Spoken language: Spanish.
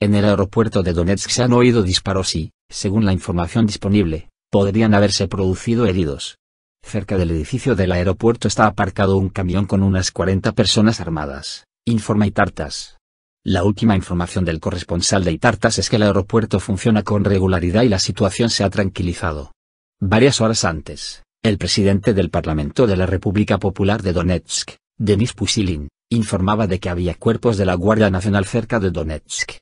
En el aeropuerto de Donetsk se han oído disparos y, según la información disponible, podrían haberse producido heridos. Cerca del edificio del aeropuerto está aparcado un camión con unas 40 personas armadas, informa Itartas. La última información del corresponsal de Itartas es que el aeropuerto funciona con regularidad y la situación se ha tranquilizado. Varias horas antes, el presidente del Parlamento de la República Popular de Donetsk, Denis Pusilin, informaba de que había cuerpos de la Guardia Nacional cerca de Donetsk